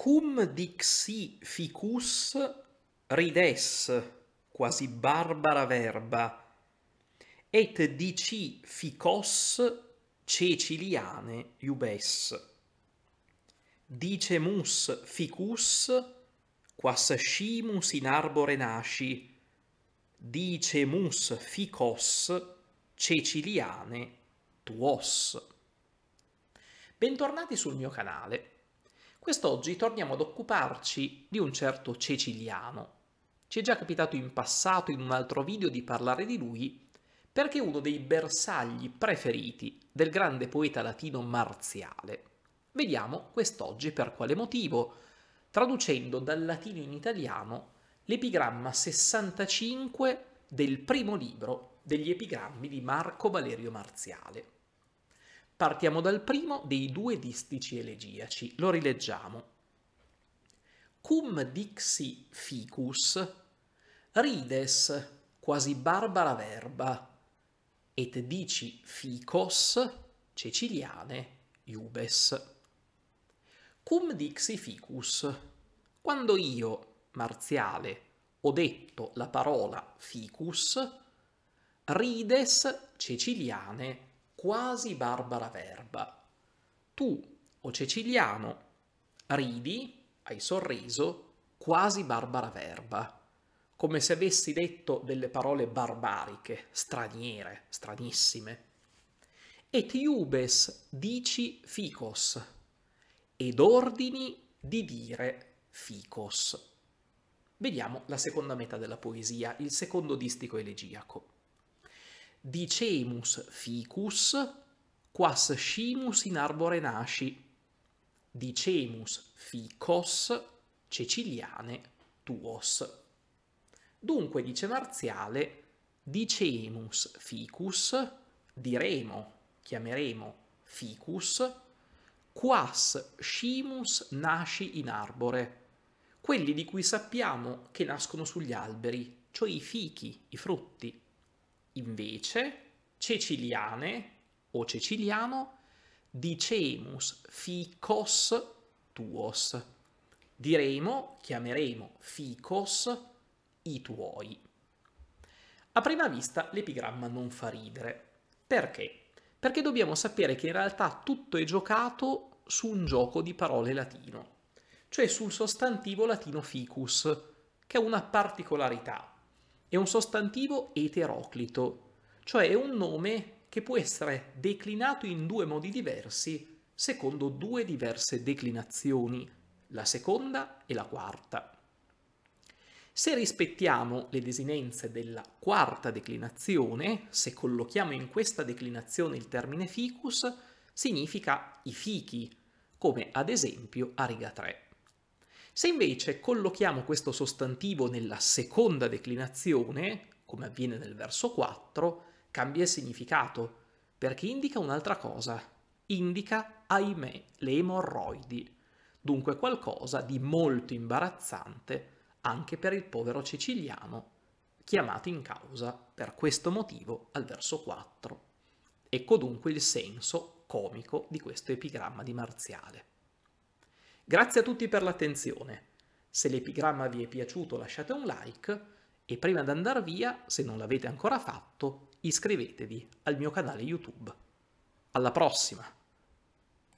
Cum dixi ficus rides, quasi barbara verba, et dici ficos ceciliane iubes. Dicemus ficus, quas scimus in arbore nasci, dicemus ficos ceciliane tuos. Bentornati sul mio canale. Quest'oggi torniamo ad occuparci di un certo Ceciliano. Ci è già capitato in passato in un altro video di parlare di lui perché è uno dei bersagli preferiti del grande poeta latino Marziale. Vediamo quest'oggi per quale motivo, traducendo dal latino in italiano l'epigramma 65 del primo libro degli epigrammi di Marco Valerio Marziale. Partiamo dal primo dei due distici elegiaci, lo rileggiamo. Cum dixi ficus, rides quasi barbara verba, et dici ficos ceciliane iubes. Cum dixi ficus, quando io, Marziale, ho detto la parola ficus, rides ceciliane iubes quasi barbara verba. Tu, o Ceciliano, ridi, hai sorriso, quasi barbara verba, come se avessi detto delle parole barbariche, straniere, stranissime. Et iubes dici ficos, ed ordini di dire ficos. Vediamo la seconda metà della poesia, il secondo distico elegiaco. Dicemus ficus, quas scimus in arbore nasci. Dicemus ficos, ceciliane tuos. Dunque, dice Marziale, dicemus ficus, diremo, chiameremo ficus, quas scimus nasci in arbore, quelli di cui sappiamo che nascono sugli alberi, cioè i fichi, i frutti invece, ceciliane o ceciliano, dicemus ficos tuos. Diremo, chiameremo ficos i tuoi. A prima vista l'epigramma non fa ridere. Perché? Perché dobbiamo sapere che in realtà tutto è giocato su un gioco di parole latino, cioè sul sostantivo latino ficus, che è una particolarità è un sostantivo eteroclito, cioè è un nome che può essere declinato in due modi diversi secondo due diverse declinazioni, la seconda e la quarta. Se rispettiamo le desinenze della quarta declinazione, se collochiamo in questa declinazione il termine ficus, significa i fichi, come ad esempio a riga 3. Se invece collochiamo questo sostantivo nella seconda declinazione, come avviene nel verso 4, cambia il significato, perché indica un'altra cosa. Indica, ahimè, le emorroidi, dunque qualcosa di molto imbarazzante anche per il povero ceciliano, chiamato in causa per questo motivo al verso 4. Ecco dunque il senso comico di questo epigramma di Marziale. Grazie a tutti per l'attenzione. Se l'epigramma vi è piaciuto lasciate un like e prima di andare via, se non l'avete ancora fatto, iscrivetevi al mio canale YouTube. Alla prossima!